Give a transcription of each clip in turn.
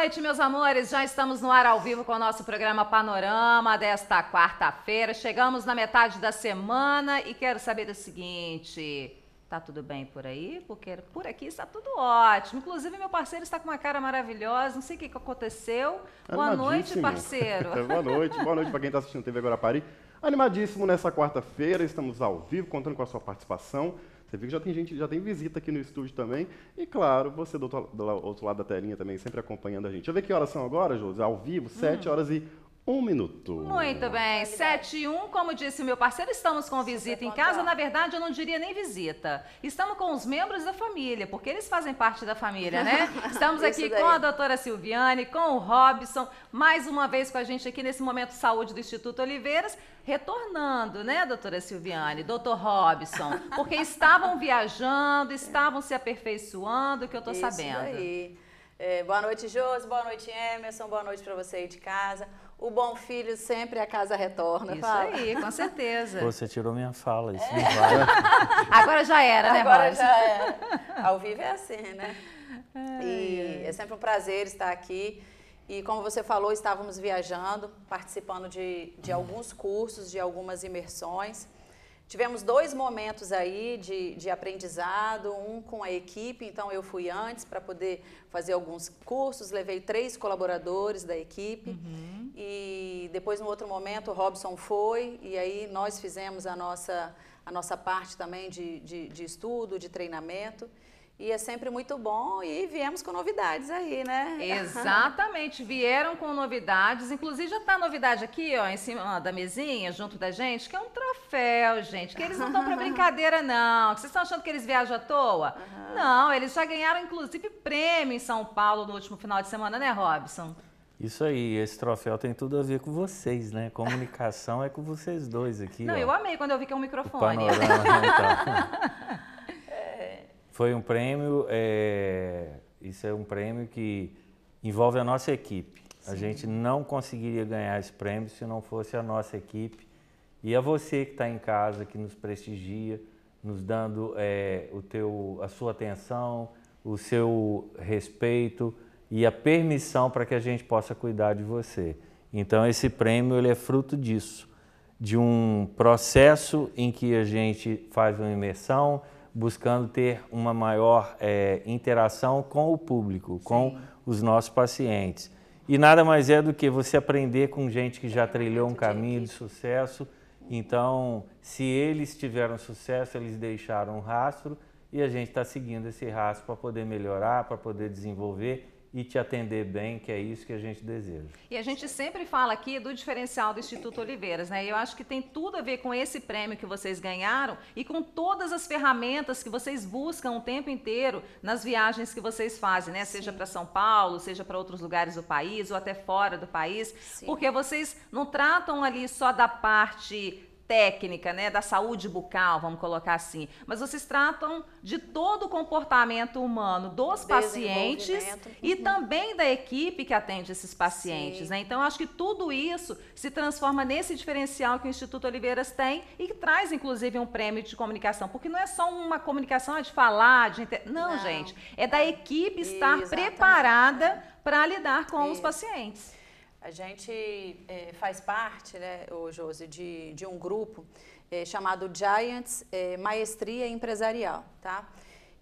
noite, meus amores. Já estamos no ar ao vivo com o nosso programa Panorama desta quarta-feira. Chegamos na metade da semana e quero saber do seguinte: tá tudo bem por aí? Porque por aqui está tudo ótimo. Inclusive, meu parceiro está com uma cara maravilhosa. Não sei o que aconteceu. Boa noite, parceiro. boa noite, boa noite para quem está assistindo TV Paris. Animadíssimo nessa quarta-feira, estamos ao vivo, contando com a sua participação. Você viu que já tem gente, já tem visita aqui no estúdio também. E claro, você do outro, do outro lado da telinha também, sempre acompanhando a gente. Deixa eu ver que horas são agora, José. Ao vivo, hum. 7 horas e um minuto. Muito bem. Sete e um, como disse meu parceiro, estamos com visita em casa. Na verdade, eu não diria nem visita. Estamos com os membros da família, porque eles fazem parte da família, né? Estamos aqui com a doutora Silviane, com o Robson, mais uma vez com a gente aqui nesse momento saúde do Instituto Oliveiras. Retornando, né, doutora Silviane, doutor Robson? Porque estavam viajando, estavam se aperfeiçoando, que eu estou sabendo. Daí. É, boa noite, Josi. Boa noite, Emerson. Boa noite para você aí de casa o bom filho sempre a casa retorna. Isso fala. aí, com certeza. Você tirou minha fala, isso não é. vai. Agora já era, né, Agora Rosa? já era. É. Ao vivo é assim, né? E é sempre um prazer estar aqui. E como você falou, estávamos viajando, participando de, de alguns cursos, de algumas imersões. Tivemos dois momentos aí de, de aprendizado, um com a equipe, então eu fui antes para poder fazer alguns cursos, levei três colaboradores da equipe. Uhum e depois, no outro momento, o Robson foi e aí nós fizemos a nossa, a nossa parte também de, de, de estudo, de treinamento. E é sempre muito bom e viemos com novidades aí, né? Exatamente, vieram com novidades. Inclusive já tá a novidade aqui, ó, em cima da mesinha, junto da gente, que é um troféu, gente. Que eles não estão para brincadeira, não. Que vocês estão achando que eles viajam à toa? Uhum. Não, eles já ganharam, inclusive, prêmio em São Paulo no último final de semana, né, Robson? Isso aí, esse troféu tem tudo a ver com vocês, né? Comunicação é com vocês dois aqui. Não, ó. eu amei quando eu vi que é um microfone. O panorama, então. Foi um prêmio, é... isso é um prêmio que envolve a nossa equipe. Sim. A gente não conseguiria ganhar esse prêmio se não fosse a nossa equipe. E a você que está em casa, que nos prestigia, nos dando é, o teu, a sua atenção, o seu respeito e a permissão para que a gente possa cuidar de você. Então esse prêmio ele é fruto disso, de um processo em que a gente faz uma imersão, buscando ter uma maior é, interação com o público, Sim. com os nossos pacientes. E nada mais é do que você aprender com gente que já trilhou um caminho de sucesso. Então, se eles tiveram sucesso, eles deixaram um rastro e a gente está seguindo esse rastro para poder melhorar, para poder desenvolver e te atender bem, que é isso que a gente deseja. E a gente sempre fala aqui do diferencial do Instituto Oliveiras, né? Eu acho que tem tudo a ver com esse prêmio que vocês ganharam e com todas as ferramentas que vocês buscam o tempo inteiro nas viagens que vocês fazem, né? Seja para São Paulo, seja para outros lugares do país ou até fora do país, Sim. porque vocês não tratam ali só da parte técnica, né, da saúde bucal, vamos colocar assim, mas vocês tratam de todo o comportamento humano dos pacientes e uhum. também da equipe que atende esses pacientes, né? Então acho que tudo isso se transforma nesse diferencial que o Instituto Oliveiras tem e que traz inclusive um prêmio de comunicação, porque não é só uma comunicação é de falar, de inter... não, não, gente, é da equipe estar Exatamente. preparada para lidar com isso. os pacientes. A gente é, faz parte, né, o Josi, de, de um grupo é, chamado Giants é, Maestria Empresarial, tá?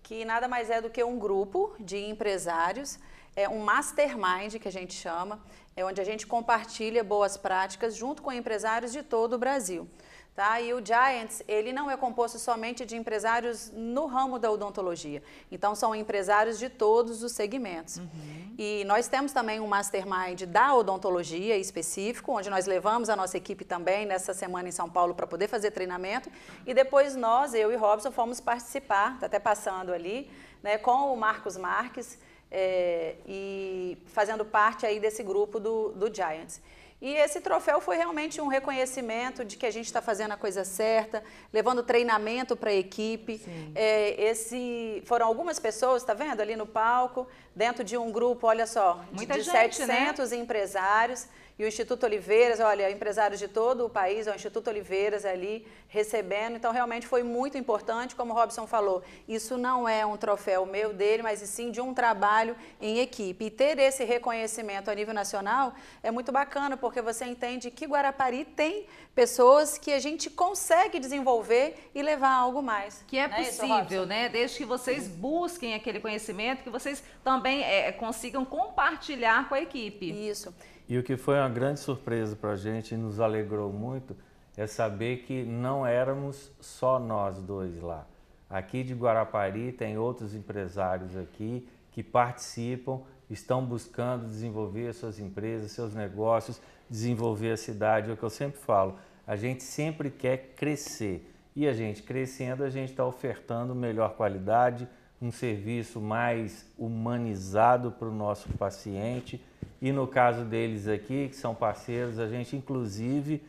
Que nada mais é do que um grupo de empresários, é um mastermind que a gente chama, é onde a gente compartilha boas práticas junto com empresários de todo o Brasil. Tá? E o Giants, ele não é composto somente de empresários no ramo da odontologia. Então, são empresários de todos os segmentos. Uhum. E nós temos também um mastermind da odontologia específico, onde nós levamos a nossa equipe também nessa semana em São Paulo para poder fazer treinamento. E depois nós, eu e Robson, fomos participar, está até passando ali, né, com o Marcos Marques, é, e fazendo parte aí desse grupo do, do Giants. E esse troféu foi realmente um reconhecimento de que a gente está fazendo a coisa certa, levando treinamento para a equipe. É, esse, foram algumas pessoas, está vendo, ali no palco, dentro de um grupo, olha só, Muita de gente, 700 né? empresários. E o Instituto Oliveiras, olha, empresários de todo o país, é o Instituto Oliveiras ali recebendo. Então, realmente foi muito importante, como o Robson falou, isso não é um troféu meu, dele, mas sim de um trabalho em equipe. E ter esse reconhecimento a nível nacional é muito bacana, porque você entende que Guarapari tem pessoas que a gente consegue desenvolver e levar algo mais. Que é né, possível, isso, né? Desde que vocês busquem aquele conhecimento, que vocês também é, consigam compartilhar com a equipe. Isso. E o que foi uma grande surpresa para a gente e nos alegrou muito é saber que não éramos só nós dois lá. Aqui de Guarapari tem outros empresários aqui que participam, estão buscando desenvolver suas empresas, seus negócios, desenvolver a cidade. É o que eu sempre falo, a gente sempre quer crescer. E a gente crescendo, a gente está ofertando melhor qualidade, um serviço mais humanizado para o nosso paciente e no caso deles aqui, que são parceiros, a gente inclusive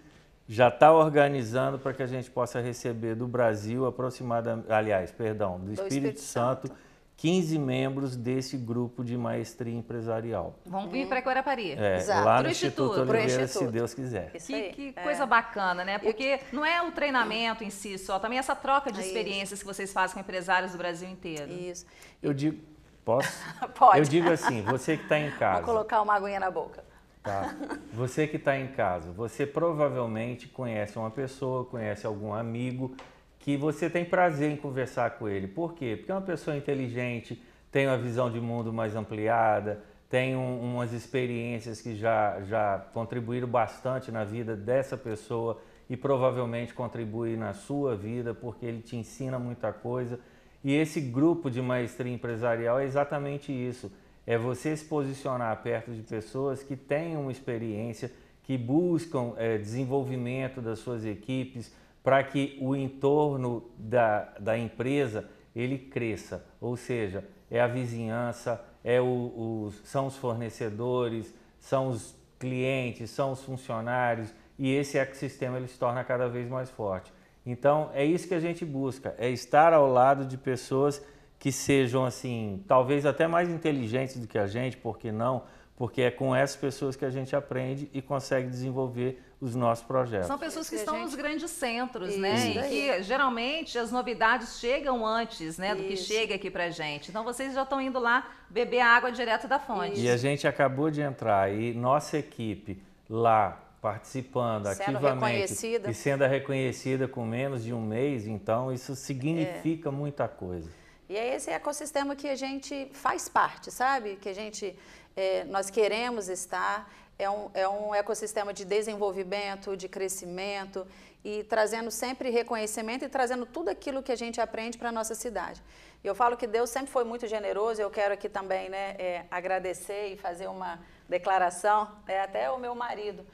já está organizando para que a gente possa receber do Brasil aproximadamente, aliás, perdão, do, Espírito, Espírito, Santo, Santo. 15 membros desse grupo de maestria empresarial. Vão vir para Guarapari. É, Exato. lá no Pro Instituto, Instituto Oliveira, Instituto. se Deus quiser. Que, que é. coisa bacana, né? Porque não é o treinamento em si só, também essa troca de é experiências que vocês fazem com empresários do Brasil inteiro. Isso. Eu digo, Posso? Pode. Eu digo assim, você que está em casa. Vou colocar uma aguinha na boca. Tá. Você que está em casa, você provavelmente conhece uma pessoa, conhece algum amigo que você tem prazer em conversar com ele. Por quê? Porque é uma pessoa inteligente, tem uma visão de mundo mais ampliada, tem um, umas experiências que já, já contribuíram bastante na vida dessa pessoa e provavelmente contribui na sua vida porque ele te ensina muita coisa e esse grupo de maestria empresarial é exatamente isso. É você se posicionar perto de pessoas que têm uma experiência, que buscam é, desenvolvimento das suas equipes para que o entorno da, da empresa ele cresça. Ou seja, é a vizinhança, é o, os, são os fornecedores, são os clientes, são os funcionários e esse ecossistema ele se torna cada vez mais forte. Então é isso que a gente busca, é estar ao lado de pessoas que sejam assim, talvez até mais inteligentes do que a gente, por que não? Porque é com essas pessoas que a gente aprende e consegue desenvolver os nossos projetos. São pessoas que estão nos grandes centros, né? Isso. né? E que geralmente as novidades chegam antes, né, do que chega aqui pra gente. Então vocês já estão indo lá beber água direto da fonte. Isso. E a gente acabou de entrar e nossa equipe lá participando sendo ativamente e sendo reconhecida com menos de um mês, então isso significa é. muita coisa. E é esse ecossistema que a gente faz parte, sabe? Que a gente, é, nós queremos estar. É um, é um ecossistema de desenvolvimento, de crescimento e trazendo sempre reconhecimento e trazendo tudo aquilo que a gente aprende para a nossa cidade. Eu falo que Deus sempre foi muito generoso, eu quero aqui também né, é, agradecer e fazer uma declaração, é, até o meu marido,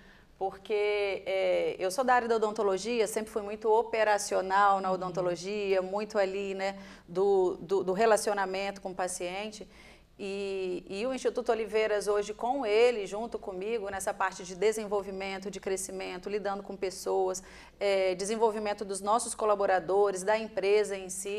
porque é, eu sou da área da odontologia, sempre fui muito operacional na uhum. odontologia, muito ali, né, do, do, do relacionamento com o paciente. E, e, o Instituto Oliveiras hoje com ele, junto comigo, nessa parte de desenvolvimento, de crescimento, lidando com pessoas, é, desenvolvimento dos nossos colaboradores, da empresa em si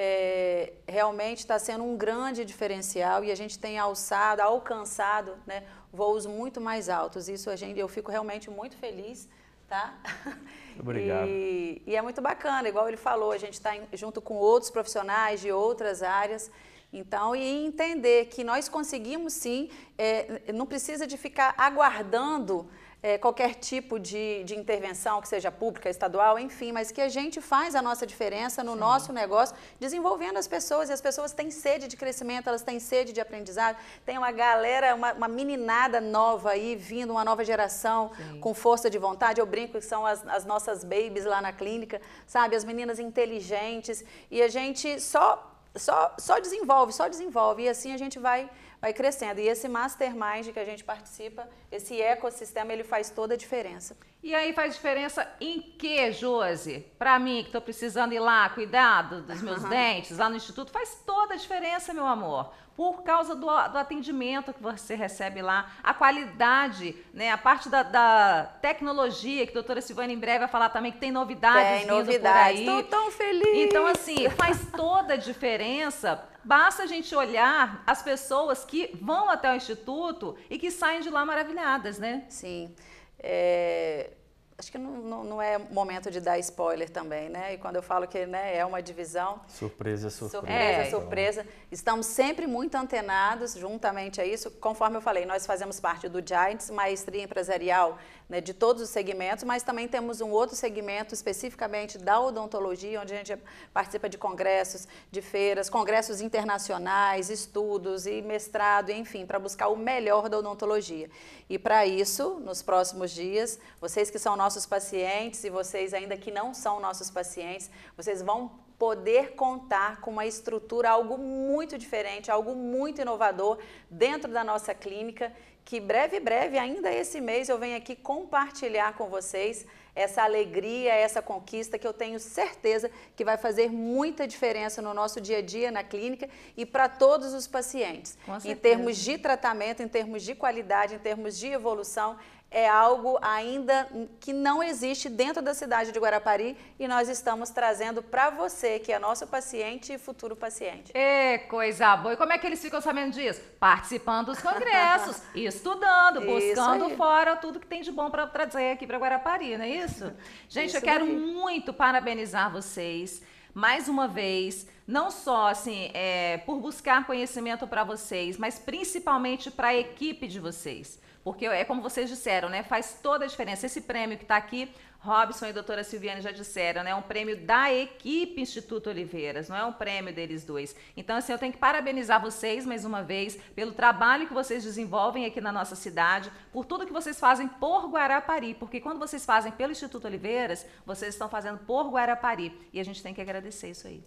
é, realmente está sendo um grande diferencial e a gente tem alçado, alcançado né, voos muito mais altos. Isso a gente, eu fico realmente muito feliz, tá? Obrigado. E, e é muito bacana, igual ele falou, a gente está junto com outros profissionais de outras áreas. Então, e entender que nós conseguimos sim, é, não precisa de ficar aguardando é, qualquer tipo de, de intervenção, que seja pública, estadual, enfim, mas que a gente faz a nossa diferença no Sim. nosso negócio, desenvolvendo as pessoas. E as pessoas têm sede de crescimento, elas têm sede de aprendizado. Tem uma galera, uma, uma meninada nova aí vindo, uma nova geração Sim. com força de vontade. Eu brinco que são as, as nossas babies lá na clínica, sabe? As meninas inteligentes. E a gente só só, só desenvolve, só desenvolve. E assim a gente vai, vai crescendo. E esse mastermind que a gente participa, esse ecossistema, ele faz toda a diferença. E aí faz diferença em que, Josi? Para mim, que estou precisando ir lá, cuidado dos meus uhum. dentes, lá no Instituto, faz toda a diferença, meu amor por causa do, do, atendimento que você recebe lá, a qualidade, né? A parte da, da, tecnologia, que a doutora Silvana em breve vai falar também, que tem novidades tem novidades. por aí. Estou tão feliz! Então, assim, faz toda a diferença. Basta a gente olhar as pessoas que vão até o Instituto e que saem de lá maravilhadas, né? Sim. É, acho que não, não, não, é momento de dar spoiler também, né? E quando eu falo que né, é uma divisão. Surpresa, surpresa. Surpresa, é. surpresa. Estamos sempre muito antenados juntamente a isso. Conforme eu falei, nós fazemos parte do Giants, Maestria Empresarial né, de todos os segmentos, mas também temos um outro segmento especificamente da odontologia, onde a gente participa de congressos, de feiras, congressos internacionais, estudos e mestrado, enfim, para buscar o melhor da odontologia. E para isso, nos próximos dias, vocês que são nossos pacientes e vocês ainda que não são nossos pacientes, vocês vão poder contar com uma estrutura, algo muito diferente, algo muito inovador dentro da nossa clínica que breve, breve, ainda esse mês, eu venho aqui compartilhar com vocês essa alegria, essa conquista que eu tenho certeza que vai fazer muita diferença no nosso dia a dia na clínica e para todos os pacientes. Em termos de tratamento, em termos de qualidade, em termos de evolução, é algo ainda que não existe dentro da cidade de Guarapari e nós estamos trazendo para você, que é nosso paciente e futuro paciente. É coisa boa! E como é que eles ficam sabendo disso? Participando dos congressos, estudando, buscando fora tudo que tem de bom para trazer aqui para Guarapari, não é isso? Gente, isso eu quero daí. muito parabenizar vocês mais uma vez, não só assim é, por buscar conhecimento para vocês, mas principalmente para a equipe de vocês porque é como vocês disseram, né? Faz toda a diferença. Esse prêmio que está aqui, Robson e a doutora Silviane já disseram, né? É um prêmio da equipe Instituto Oliveiras, não é um prêmio deles dois. Então, assim, eu tenho que parabenizar vocês mais uma vez pelo trabalho que vocês desenvolvem aqui na nossa cidade, por tudo que vocês fazem por Guarapari, porque quando vocês fazem pelo Instituto Oliveiras, vocês estão fazendo por Guarapari. E a gente tem que agradecer isso aí.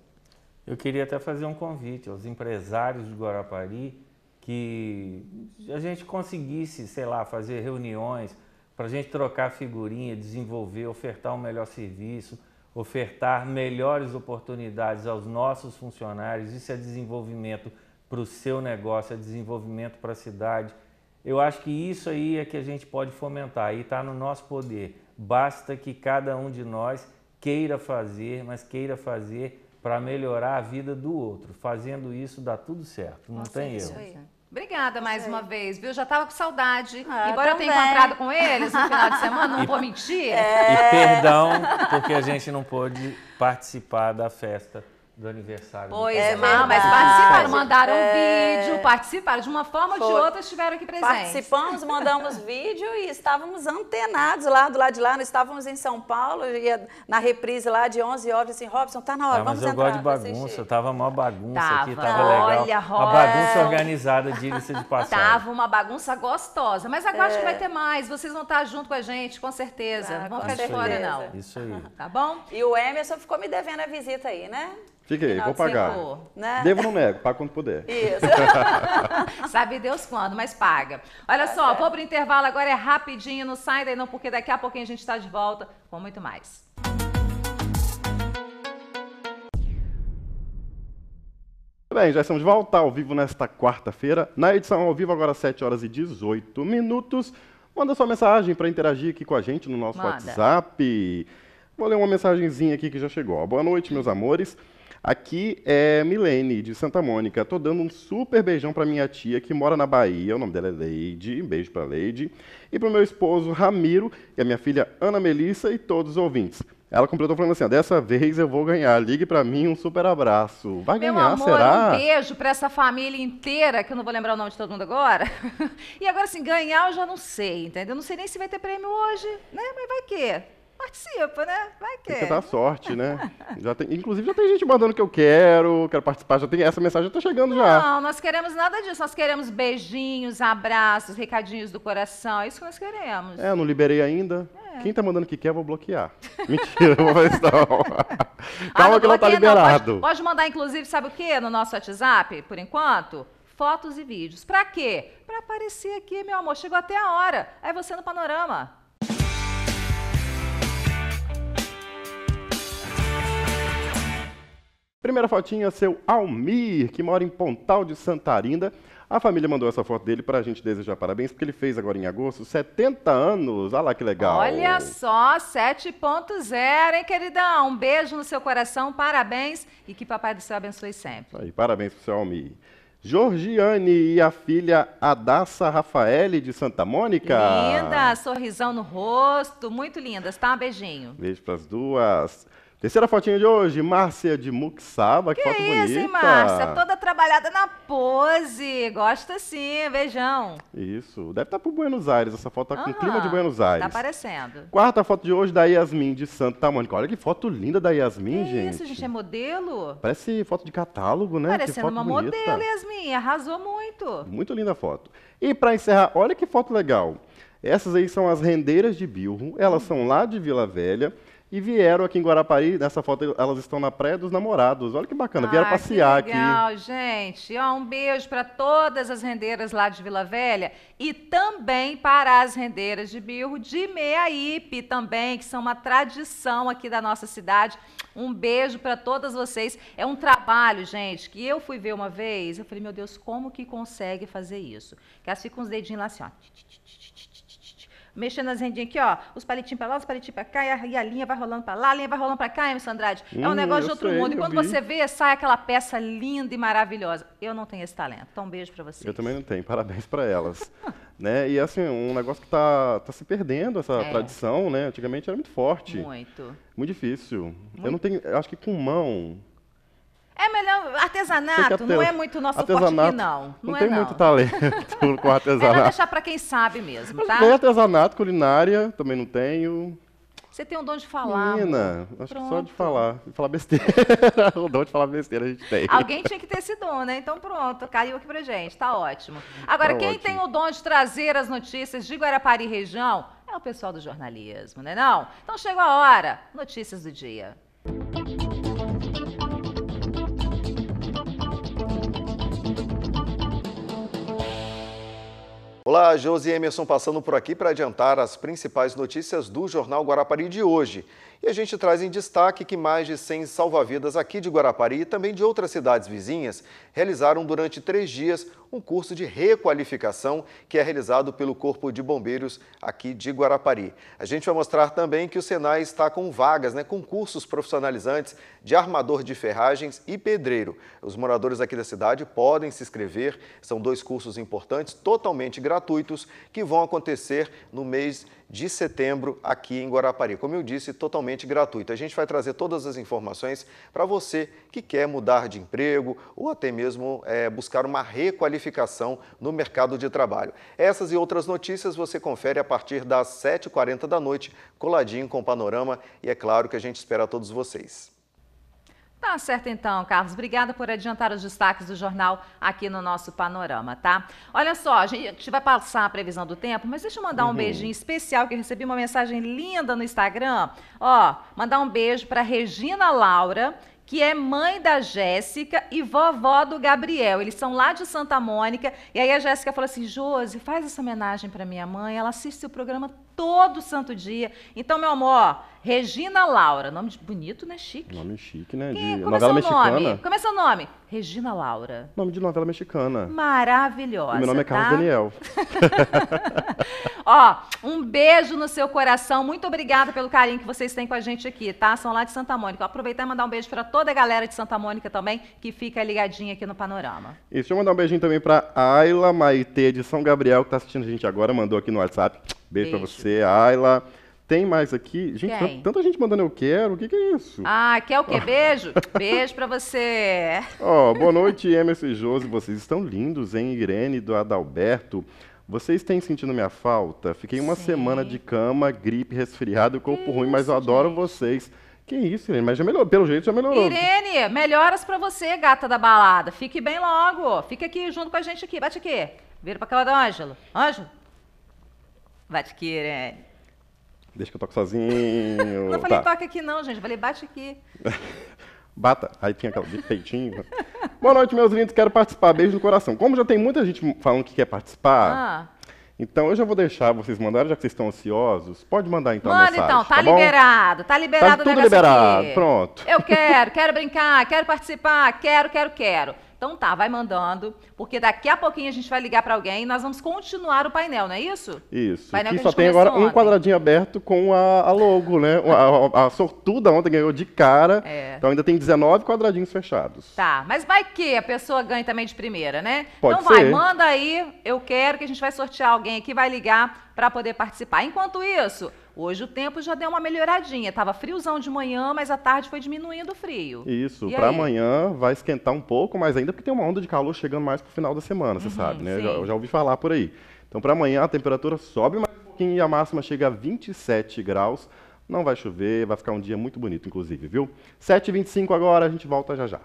Eu queria até fazer um convite aos empresários de Guarapari que a gente conseguisse, sei lá, fazer reuniões para a gente trocar figurinha, desenvolver, ofertar um melhor serviço, ofertar melhores oportunidades aos nossos funcionários. Isso é desenvolvimento para o seu negócio, é desenvolvimento para a cidade. Eu acho que isso aí é que a gente pode fomentar e está no nosso poder. Basta que cada um de nós queira fazer, mas queira fazer para melhorar a vida do outro. Fazendo isso dá tudo certo, não Nossa, tem erro. É Obrigada mais uma vez, viu? Já tava com saudade. Ah, Embora eu tenha encontrado com eles no final de semana, não e, vou mentir. É. E perdão, porque a gente não pôde participar da festa do aniversário. Pois é, é, mas participaram, mandaram é... vídeo, participaram. De uma forma Foi. ou de outra estiveram aqui presentes. Participamos, mandamos vídeo e estávamos antenados lá do lado de lá. Nós estávamos em São Paulo, ia na reprise lá de 11 horas, assim, Robson, tá na hora, ah, vamos entrar. Mas eu gosto de bagunça, assistir. tava mó bagunça tava. aqui, tava Olha, legal. Olha, Robson. Uma bagunça organizada, diga-se de passagem. Tava uma bagunça gostosa, mas agora é. acho que é. vai ter mais. Vocês vão estar junto com a gente, com certeza. Ah, não vão ficar de fora, não. Isso aí. Tá bom? E o Emerson ficou me devendo a visita aí, né? Fiquei, é? vou pagar. Devo né? Devo não nego, pago quando puder. Isso. Sabe Deus quando, mas paga. Olha tá só, certo. vou pro intervalo agora, é rapidinho, não sai daí não, porque daqui a pouquinho a gente está de volta com muito mais. Bem, já estamos de volta ao vivo nesta quarta-feira, na edição ao vivo, agora 7 horas e 18 minutos. Manda sua mensagem para interagir aqui com a gente no nosso Manda. WhatsApp. Vou ler uma mensagenzinha aqui que já chegou. Boa noite, meus amores. Aqui é Milene, de Santa Mônica. Tô dando um super beijão para minha tia, que mora na Bahia. O nome dela é Leide. Um beijo para Leide. E para meu esposo, Ramiro, e a minha filha, Ana Melissa, e todos os ouvintes. Ela completou falando assim: dessa vez eu vou ganhar. Ligue para mim, um super abraço. Vai Meu ganhar, amor, será? Um beijo para essa família inteira, que eu não vou lembrar o nome de todo mundo agora. e agora, assim, ganhar eu já não sei, entendeu? Eu não sei nem se vai ter prêmio hoje, né? Mas vai que participa, né? Vai que. Tem que é. dar sorte, né? Já tem, inclusive, já tem gente mandando que eu quero, quero participar, já tem essa mensagem, já tá chegando não, já. Não, nós queremos nada disso. Nós queremos beijinhos, abraços, recadinhos do coração. É isso que nós queremos. É, não liberei ainda. É. Quem tá mandando que quer, eu vou bloquear. Mentira, eu vou fazer isso não. Calma ah, que tá não tá liberado. Pode, pode mandar, inclusive, sabe o quê? No nosso WhatsApp, por enquanto? Fotos e vídeos. Pra quê? Pra aparecer aqui, meu amor. Chegou até a hora. Aí você no panorama. Primeira fotinha, seu Almir, que mora em Pontal de Santarinda. A família mandou essa foto dele para a gente desejar parabéns, porque ele fez agora em agosto 70 anos. Olha lá que legal. Olha só, 7.0, hein, queridão? Um beijo no seu coração, parabéns e que Papai do Céu abençoe sempre. Aí, parabéns para o seu Almir. Georgiane e a filha Adassa Rafaele de Santa Mônica. Linda, sorrisão no rosto, muito lindas, tá? Beijinho. Beijo para as duas. Terceira fotinha de hoje, Márcia de Muxaba, que, que foto isso, bonita. Hein, Márcia, toda trabalhada na pose. Gosta sim, beijão. Isso, deve estar tá para Buenos Aires, essa foto está com uhum, clima de Buenos tá Aires. Tá aparecendo. Quarta foto de hoje da Yasmin de Santa Mônica. Olha que foto linda da Yasmin, que gente. isso, gente, é modelo? Parece foto de catálogo, né? Parecendo uma bonita. modelo, Yasmin, arrasou muito. Muito linda a foto. E para encerrar, olha que foto legal. Essas aí são as rendeiras de Bilro, elas uhum. são lá de Vila Velha e vieram aqui em Guarapari. Nessa foto elas estão na Praia dos Namorados. Olha que bacana, vieram ah, passear que legal, aqui. gente. Ó, um beijo para todas as rendeiras lá de Vila Velha e também para as rendeiras de Birro de Meiaípe também, que são uma tradição aqui da nossa cidade. Um beijo para todas vocês. É um trabalho, gente, que eu fui ver uma vez, eu falei, meu Deus, como que consegue fazer isso? Que elas ficam os dedinhos lá assim, ó mexendo nas rendinhas aqui, ó. Os palitinhos pra lá, os palitinhos pra cá, e a, linha vai rolando pra lá, a linha vai rolando pra cá, Emerson Andrade. Hum, é um hum, negócio de outro sei, mundo. E quando vi. você vê, sai aquela peça linda e maravilhosa. Eu não tenho esse talento. Então, um beijo pra você. Eu também não tenho. Parabéns pra elas. né? E assim, um negócio que tá, tá se perdendo, essa é. tradição, né? Antigamente era muito forte. Muito. Muito difícil. Muito. Eu não tenho. Eu acho que com mão. É melhor artesanato, não é muito nosso artesanato, forte aqui, não. Não, não é, tem não. muito talento com artesanato. É deixar para quem sabe mesmo, tá? Tem artesanato, culinária, também não tenho. Você tem um dom de falar. Menina, amor. acho pronto. que só de falar. De falar besteira. o dom de falar besteira a gente tem. Alguém tinha que ter esse dom, né? Então pronto, caiu aqui pra gente. Tá ótimo. Agora, tá quem ótimo. tem o dom de trazer as notícias de Guarapari região é o pessoal do jornalismo, né não? Então chegou a hora. Notícias do dia. Olá, Josi Emerson passando por aqui para adiantar as principais notícias do Jornal Guarapari de hoje. E a gente traz em destaque que mais de 100 salva-vidas aqui de Guarapari e também de outras cidades vizinhas realizaram durante três dias um curso de requalificação que é realizado pelo Corpo de Bombeiros aqui de Guarapari. A gente vai mostrar também que o Senai está com vagas, né, com cursos profissionalizantes de armador de ferragens e pedreiro. Os moradores aqui da cidade podem se inscrever, são dois cursos importantes, totalmente gratuitos, que vão acontecer no mês de de setembro aqui em Guarapari. Como eu disse, totalmente gratuito. A gente vai trazer todas as informações para você que quer mudar de emprego ou até mesmo é, buscar uma requalificação no mercado de trabalho. Essas e outras notícias você confere a partir das 7h40 da noite, coladinho com o Panorama. E é claro que a gente espera todos vocês. Tá certo então, Carlos. Obrigada por adiantar os destaques do jornal aqui no nosso panorama, tá? Olha só, a gente vai passar a previsão do tempo, mas deixa eu mandar uhum. um beijinho especial que eu recebi uma mensagem linda no Instagram. Ó, mandar um beijo para Regina Laura, que é mãe da Jéssica e vovó do Gabriel. Eles são lá de Santa Mônica. E aí a Jéssica falou assim: Josi, faz essa homenagem para minha mãe. Ela assiste o programa todo santo dia. Então, meu amor, Regina Laura, nome bonito, né? Chique. Nome chique, né? Que, de novela mexicana. Nome? Como é seu nome? Regina Laura. Nome de novela mexicana. Maravilhosa. E meu nome é Carlos tá? Daniel. Ó, um beijo no seu coração. Muito obrigada pelo carinho que vocês têm com a gente aqui, tá? São lá de Santa Mônica. Aproveitar e mandar um beijo para toda a galera de Santa Mônica também, que fica ligadinha aqui no Panorama. E deixa eu mandar um beijinho também para Ayla Maitê de São Gabriel, que tá assistindo a gente agora, mandou aqui no WhatsApp. Beijo, Beijo. para você, Ayla. Tem mais aqui. Gente, Quem? tanta gente mandando eu quero. O que, que é isso? Ah, quer o quê? Beijo? Beijo para você. Ó, oh, boa noite, Emerson e Josi. Vocês estão lindos, hein? Irene do Adalberto. Vocês têm sentido minha falta? Fiquei uma Sim. semana de cama, gripe, resfriado e corpo ruim, mas eu adoro gente. vocês. Que isso, Irene? Mas já melhorou, pelo jeito já melhorou. Irene, melhoras para você, gata da balada. Fique bem logo. Fica aqui junto com a gente aqui. Bate aqui. Vira pra cá, Ângelo. Ângelo bate Vatiqueira. Deixa que eu toque sozinho. Não falei tá. toque aqui não, gente. falei bate aqui. Bata. Aí tinha aquela de peitinho. Boa noite, meus lindos. Quero participar. Beijo no coração. Como já tem muita gente falando que quer participar, ah. então eu já vou deixar vocês mandarem, já que vocês estão ansiosos. Pode mandar então Manda, mensagem. então. Tá, tá liberado. Tá, tá liberado tá tudo liberado. Aqui. Pronto. Eu quero. Quero brincar. Quero participar. Quero, quero, quero. Então tá, vai mandando, porque daqui a pouquinho a gente vai ligar para alguém e nós vamos continuar o painel, não é isso? Isso. Painel que, que só tem agora ontem. um quadradinho aberto com a, a logo, né? a, a, a, sortuda ontem ganhou de cara. É. Então ainda tem 19 quadradinhos fechados. Tá, mas vai que a pessoa ganha também de primeira, né? Pode então vai, manda aí, eu quero que a gente vai sortear alguém aqui, vai ligar para poder participar. Enquanto isso, Hoje o tempo já deu uma melhoradinha. Estava friozão de manhã, mas à tarde foi diminuindo o frio. Isso. Para amanhã vai esquentar um pouco, mas ainda porque tem uma onda de calor chegando mais para o final da semana, você uhum, sabe, né? Eu já ouvi falar por aí. Então, para amanhã a temperatura sobe mais um pouquinho e a máxima chega a 27 graus. Não vai chover, vai ficar um dia muito bonito, inclusive, viu? 7h25 agora, a gente volta já já.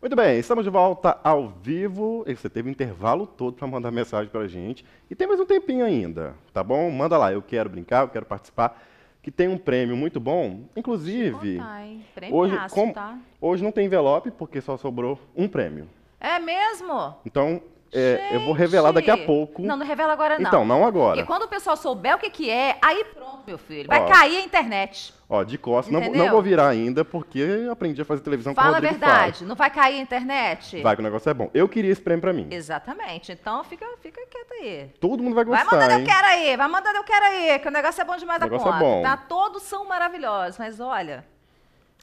Muito bem, estamos de volta ao vivo. Você teve um intervalo todo para mandar mensagem para a gente. E tem mais um tempinho ainda, tá bom? Manda lá, eu quero brincar, eu quero participar. Que tem um prêmio muito bom. Inclusive, contar, hoje, com, tá? hoje não tem envelope porque só sobrou um prêmio. É mesmo? Então, é, eu vou revelar daqui a pouco. Não, não revela agora não. Então, não agora. E quando o pessoal souber o que, que é, aí pronto, meu filho. Vai ó, cair a internet. Ó, de costas, não, não, vou virar ainda, porque aprendi a fazer televisão Fala com o Fala a verdade, não vai cair a internet? Vai, que o negócio é bom. Eu queria esse prêmio pra mim. Exatamente, então fica, fica quieto aí. Todo mundo vai gostar, Vai mandando hein? eu quero aí, vai mandando eu quero aí, que o negócio é bom demais o da é conta. É bom. Tá? Todos são maravilhosos, mas olha...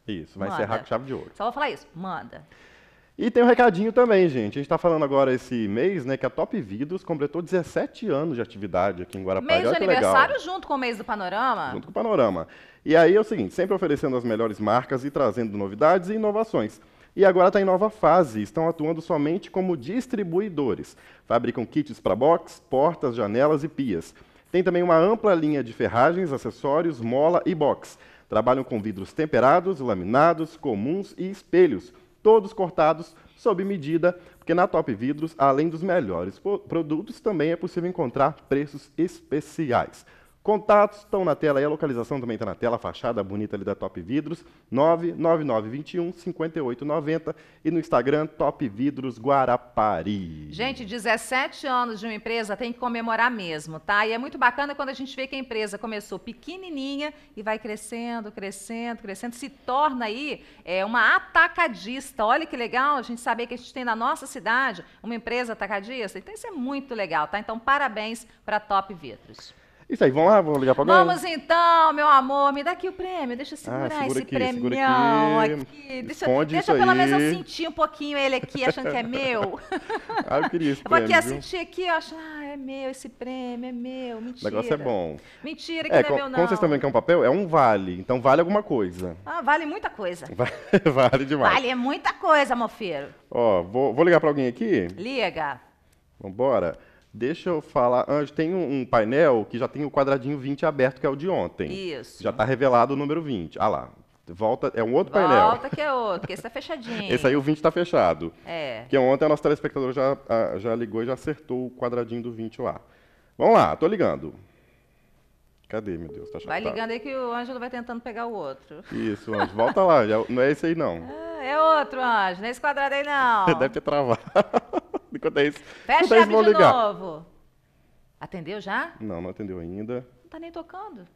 Isso, vai manda. encerrar com chave de ouro. Só vou falar isso, manda. E tem um recadinho também, gente. A gente está falando agora esse mês, né, que a Top Vidros completou 17 anos de atividade aqui em Guarapari. Mês de aniversário legal. junto com o mês do Panorama? Junto com o Panorama. E aí é o seguinte, sempre oferecendo as melhores marcas e trazendo novidades e inovações. E agora está em nova fase, estão atuando somente como distribuidores. Fabricam kits para box, portas, janelas e pias. Tem também uma ampla linha de ferragens, acessórios, mola e box. Trabalham com vidros temperados, laminados, comuns e espelhos todos cortados sob medida, porque na Top Vidros, além dos melhores produtos, também é possível encontrar preços especiais. Contatos estão na tela e a localização também está na tela, a fachada bonita ali da Top Vidros, 99921 5890 e no Instagram Top Vidros Guarapari. Gente, 17 anos de uma empresa tem que comemorar mesmo, tá? E é muito bacana quando a gente vê que a empresa começou pequenininha e vai crescendo, crescendo, crescendo, se torna aí é, uma atacadista. Olha que legal a gente saber que a gente tem na nossa cidade uma empresa atacadista. Então isso é muito legal, tá? Então parabéns para Top Vidros. Isso aí, vamos lá, vamos ligar para alguém. Vamos então, meu amor, me dá aqui o prêmio, deixa eu ah, segurar ah, segura esse aqui, premião aqui. aqui. Deixa, deixa pelo aí. menos eu sentir um pouquinho ele aqui, achando que é meu. ah, eu queria esse eu Vou aqui viu? sentir aqui, eu acho, ah, é meu esse prêmio, é meu, mentira. O negócio é bom. Mentira, que é, não é meu não. Como vocês também querem um papel, é um vale, então vale alguma coisa. Ah, vale muita coisa. vale demais. Vale muita coisa, mofeiro. Ó, vou, vou ligar para alguém aqui. Liga. Vambora. embora. Deixa eu falar. Anjo, tem um painel que já tem o quadradinho 20 aberto, que é o de ontem. Isso. Já está revelado o número 20. Ah lá. Volta, é um outro Volta painel. Volta que é outro, porque esse está fechadinho. esse aí, o 20 está fechado. É. Porque ontem a nossa telespectadora já, já ligou e já acertou o quadradinho do 20 lá. Vamos lá, estou ligando. Cadê, meu Deus? Tá vai ligando aí que o Ângelo vai tentando pegar o outro. Isso, Ângelo. Volta lá, não é esse aí não. Ah, é outro, Ângelo. Não é esse quadrado aí não. Deve ter travado. Enquanto é isso. Fecha a é de ligar. novo. Atendeu já? Não, não atendeu ainda. Não tá nem tocando.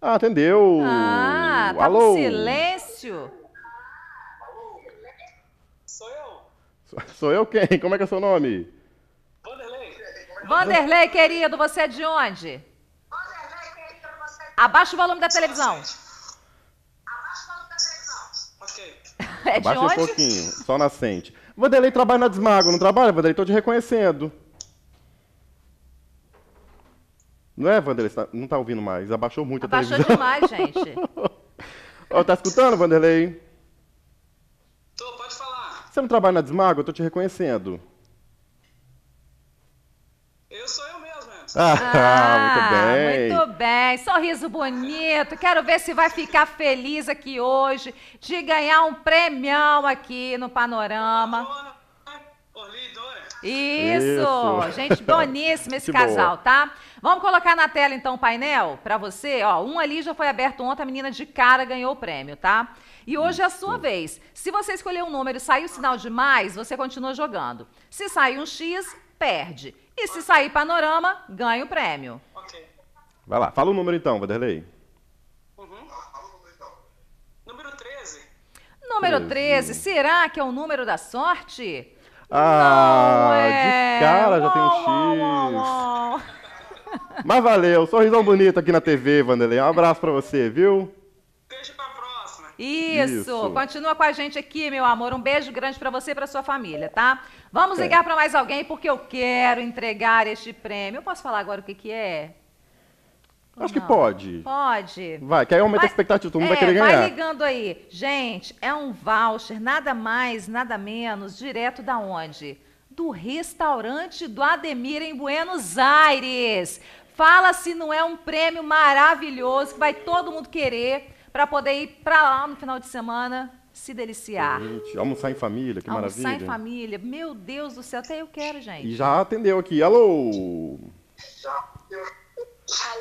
Ah, atendeu. Ah, tá com silêncio. Sou eu. Sou eu quem? Como é que é o seu nome? Vanderlei. Vanderlei, querido, você é de onde? Vanderlei, querido, você é de onde? Abaixa o volume da televisão. Abaixa o volume da televisão. Ok. É de Abaixa onde? um pouquinho, só nascente. Vanderlei trabalha na Desmago, não trabalha, Vanderlei? Estou te reconhecendo. Não é, Vanderlei? Tá, não está ouvindo mais. Abaixou muito Abaixou a televisão. Abaixou demais, gente. Está escutando, Vanderlei? Estou, pode falar. Você não trabalha na Desmago? estou te reconhecendo. Ah, muito ah, bem. Muito bem. Sorriso bonito. Quero ver se vai ficar feliz aqui hoje de ganhar um premião aqui no Panorama. Isso. Isso. Gente, boníssimo esse que casal, boa. tá? Vamos colocar na tela então o painel para você. Ó, um ali já foi aberto ontem, a menina de cara ganhou o prêmio, tá? E hoje é a sua vez. Se você escolher um número e sair o sinal de mais, você continua jogando. Se sair um X, perde. E se sair panorama, ganha o prêmio. Ok. Vai lá, fala o número então, Vanderlei. Uhum. Número 13. Então. Número 13. 13, será que é o número da sorte? Ah, Não é. de cara já uou, tem um X. Uou, uou, Mas valeu, sorrisão bonito aqui na TV, Vanderlei. Um abraço para você, viu? Isso. Isso. Continua com a gente aqui, meu amor. Um beijo grande para você e para sua família, tá? Vamos é. ligar para mais alguém porque eu quero entregar este prêmio. Eu posso falar agora o que que é? Acho que pode. Pode. Vai, que aí aumenta vai, a expectativa, todo mundo é, vai querer ganhar. Vai ligando aí. Gente, é um voucher, nada mais, nada menos, direto da onde? Do restaurante do Ademir em Buenos Aires. Fala se não é um prêmio maravilhoso que vai todo mundo querer para poder ir para lá no final de semana se deliciar. Gente, almoçar em família, que almoçar maravilha. Almoçar em família. Meu Deus do céu, até eu quero, gente. E já atendeu aqui. Alô?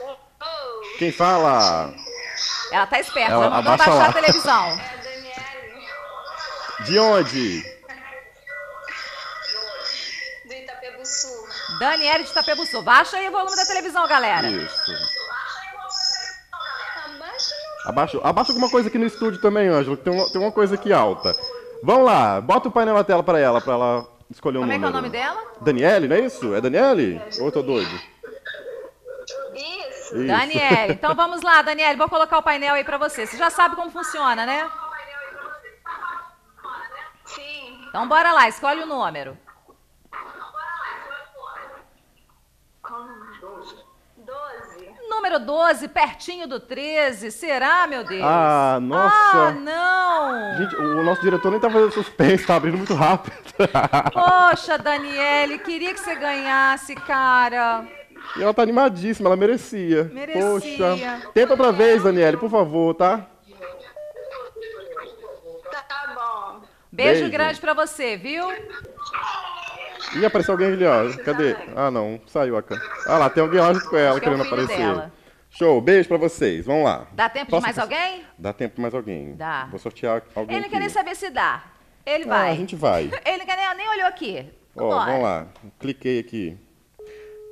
Alô? Quem fala? Ela tá esperta, ela, ela mandou baixar lá. a televisão. É a Daniele. De onde? Do Sul Daniele de Itapebuçu. Baixa aí o volume da televisão, galera. Isso. Abaixa, abaixa alguma coisa aqui no estúdio também, Ângelo, tem, tem uma coisa aqui alta. Vamos lá, bota o painel na tela para ela, para ela escolher um Como número. Como é que é o nome dela? Daniele, não é isso? É Daniele? Ou eu tô doido? Isso. isso. Daniele. Então vamos lá, Daniele, vou colocar o painel aí para você. Você já sabe como funciona, né? Sim. Então bora lá, escolhe o número. número 12, pertinho do 13. Será, meu Deus? Ah, nossa. Ah, não. Gente, o nosso diretor nem tá fazendo suspense, tá abrindo muito rápido. Poxa, Daniele, queria que você ganhasse, cara. E ela tá animadíssima, ela merecia. Merecia. Poxa. Tenta outra é vez, Daniele, por favor, tá? Tá, tá bom. Beijo, Beijo. grande para você, viu? Ih, apareceu alguém ali, ó. Tá Cadê? Ah, não. Saiu a câmera. Ah lá, tem alguém lá junto com ela que é querendo é aparecer. Dela. Show, beijo pra vocês. Vamos lá. Dá tempo Posso de mais alguém? Dá tempo de mais alguém. Dá. Vou sortear alguém. Ele quer nem saber se dá. Ele ah, vai. a gente vai. Ele nem, nem olhou aqui. Ó, oh, vamos lá. Cliquei aqui.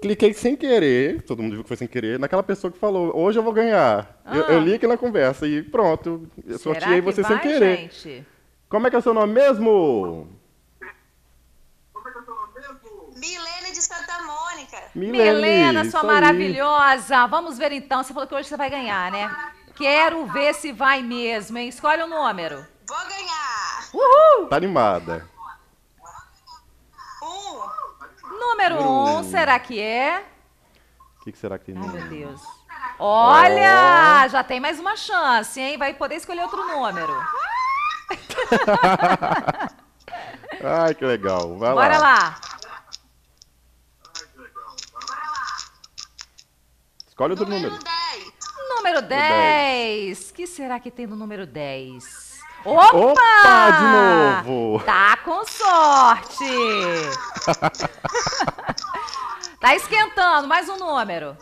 Cliquei sem querer, todo mundo viu que foi sem querer, naquela pessoa que falou, hoje eu vou ganhar. Ah. Eu, eu, ah. li aqui na conversa e pronto, sorteei você vai, sem querer. Gente? Como é que é o seu nome mesmo? Melena, Milena, sua maravilhosa. Aí. Vamos ver então. Você falou que hoje você vai ganhar, né? Quero ver se vai mesmo, hein? Escolhe um número. Vou ganhar. Uhul. Tá animada. Um. Número um, um será que é? O que, que, será que tem? Ai, meu Deus. Olha, oh. já tem mais uma chance, hein? Vai poder escolher outro número. Ai, que legal. Vai Bora lá. lá. Escolhe outro número. Número 10. Número 10. que será que tem no número 10? Opa! Opa de novo. Tá com sorte. tá esquentando. Mais um número.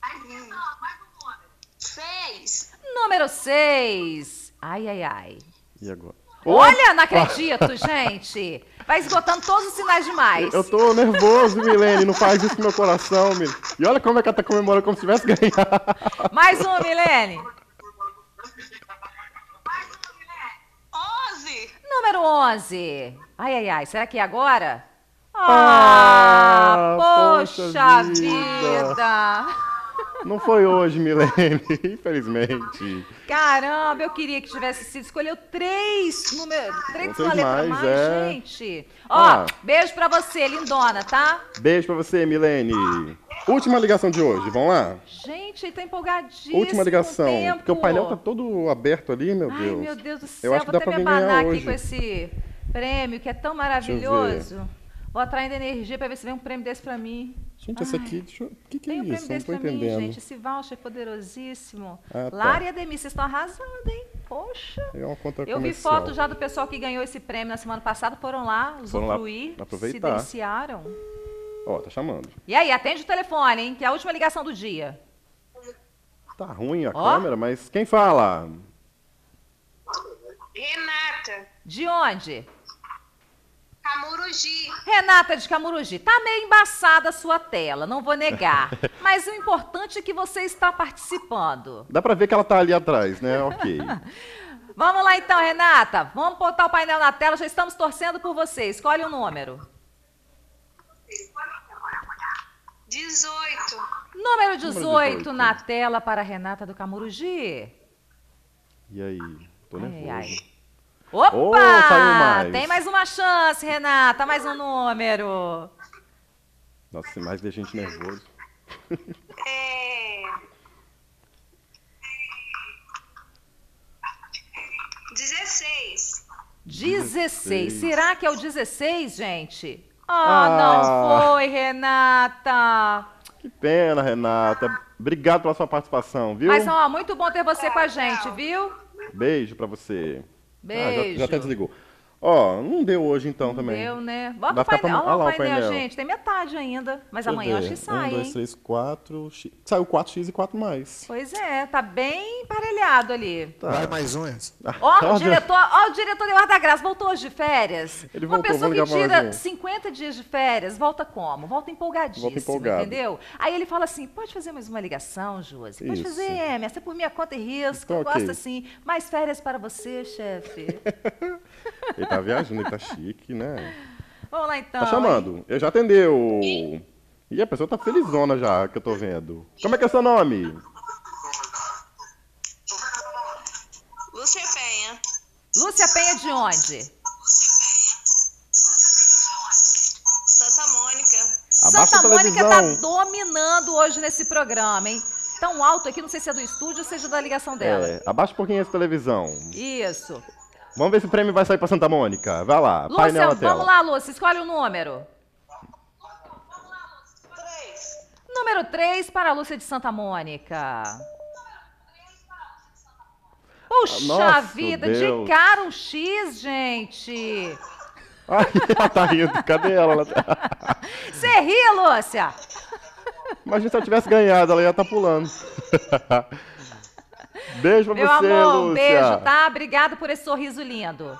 Mais um número. Seis. Número 6. Ai, ai, ai. E agora? Olha, não acredito, gente. Vai tá esgotando todos os sinais demais. Eu tô nervoso, Milene. Não faz isso com meu coração, Milene. E olha como é que ela tá comemorando como se tivesse ganhado. Mais um, Milene. Número 11. Ai, ai, ai. Será que é agora? Ah, ah poxa, poxa vida. vida. Não foi hoje, Milene, infelizmente. Caramba, eu queria que tivesse sido. Escolheu três números, três com uma letra mais, é... gente. Ó, ah. beijo pra você, lindona, tá? Beijo pra você, Milene. Última ligação de hoje, vamos lá? Gente, ele tá empolgadíssimo. Última ligação, tempo. porque o painel tá todo aberto ali, meu Deus. Ai, meu Deus do céu, eu acho que vou dá até pra me abanar aqui hoje. com esse prêmio que é tão maravilhoso. Vou atraindo energia pra ver se vem um prêmio desse pra mim. Gente, Ai, essa aqui, deixa eu... o que, que é isso? não entendendo. Mim, gente, esse voucher é poderosíssimo. Ah, tá. Lara e Ademir, vocês estão arrasando, hein? Poxa. É uma conta Eu comercial. vi foto já do pessoal que ganhou esse prêmio na semana passada, foram lá, usufruir, foram se deliciaram. Ó, oh, tá chamando. E aí, atende o telefone, hein? Que é a última ligação do dia. Tá ruim a oh. câmera, mas quem fala? Renata. De onde? Camurugi. Renata de Camurugi, tá meio embaçada a sua tela, não vou negar. mas o importante é que você está participando. Dá para ver que ela tá ali atrás, né? Ok. Vamos lá então, Renata. Vamos botar o painel na tela, já estamos torcendo por você. Escolhe um número. 18. Número 18, número 18. na tela para Renata do Camurugi. E aí? Tô nervoso. Ai, ai. Opa! Oh, mais. Tem mais uma chance, Renata, mais um número. Nossa, mais de deixa a gente nervoso. É... 16. Dezesseis? Será que é o 16, gente? Oh, ah, não foi, Renata. Que pena, Renata. Obrigado pela sua participação, viu? Mas, ó, muito bom ter você com a gente, viu? Beijo para você. Beijo. Ah, já, já até desligou. Ó, não deu hoje então não também. Deu, né? Bota o painel. Pra... Olha lá o painel, painel, gente. Tem metade ainda. Mas Deixa amanhã ver. acho que sai. 1, 2, 3, 4. Saiu 4x e 4 mais. Pois é, tá bem emparelhado ali. Tá. Vai mais um, ah, Ó, o, tá, diretor, ó, o diretor de Guarda Graça voltou hoje de férias. Ele Uma voltou, pessoa que tira 50 dias de férias, volta como? Volta empolgadíssimo, volta empolgado. entendeu? Aí ele fala assim: pode fazer mais uma ligação, Josi? Pode Isso. fazer, é, minha, você por minha conta e risco, então, eu okay. gosto assim. Mais férias para você, chefe. Ele tá viajando, ele tá chique, né? Vamos lá então. Tá chamando. Eu já atendeu. E a pessoa tá felizona já, que eu tô vendo. Como é que é seu nome? Lúcia Penha. Lúcia Penha de onde? Santa Mônica. Santa Mônica tá dominando hoje nesse programa, hein? Tão alto aqui, não sei se é do estúdio ou seja da ligação dela. É, abaixa um pouquinho essa televisão. Isso. Vamos ver se o prêmio vai sair para Santa Mônica. Vai lá, Lúcia, painel na tela. Vamos lá, Lúcia, escolhe um número. Número 3 para a Lúcia de Santa Mônica. Puxa Nossa, vida, Deus. de cara um X, gente. Ai, ela tá rindo, cadê ela? Tá- Você ri, Lúcia? Imagina se ela tivesse ganhado, ela ia estar tá pulando. Beijo pra Meu você, amor, Lúcia. beijo, tá? Obrigada por esse sorriso lindo.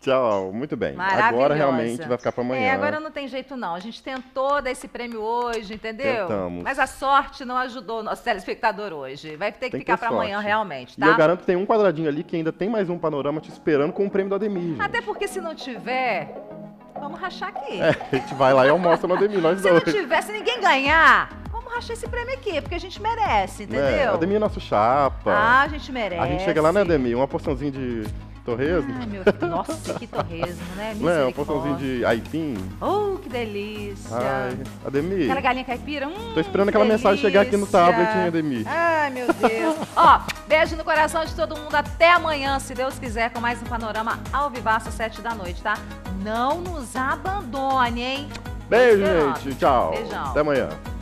Tchau, muito bem. Agora realmente vai ficar para é, amanhã. É, agora não tem jeito não. A gente tentou dar esse prêmio hoje, entendeu? Tentamos. Mas a sorte não ajudou o nosso telespectador hoje. Vai ter que tem ficar para amanhã realmente, tá? E eu tá? garanto que tem um quadradinho ali que ainda tem mais um panorama te esperando com o prêmio do Ademir. Gente. Até porque se não tiver, vamos rachar aqui. É, a gente vai lá e almoça no Ademir, nós Se não tiver, se ninguém ganhar, acha esse prêmio aqui, é porque a gente merece, entendeu? É, é nosso chapa. Ah, a gente merece. A gente chega lá, né, Ademir, Uma porçãozinha de torresmo. Ai, meu, nossa, que torresmo, né? Não, é, uma porçãozinha de aipim. Oh, que delícia. Ai, Ademir. Aquela galinha caipira. Hum, Tô esperando aquela delícia. mensagem chegar aqui no tablet, hein, Ademir? Ai, meu Deus. Ó, beijo no coração de todo mundo. Até amanhã, se Deus quiser, com mais um Panorama ao Vivaço, sete da noite, tá? Não nos abandone, hein? Beijo, gente. Tchau. Beijão. Até amanhã.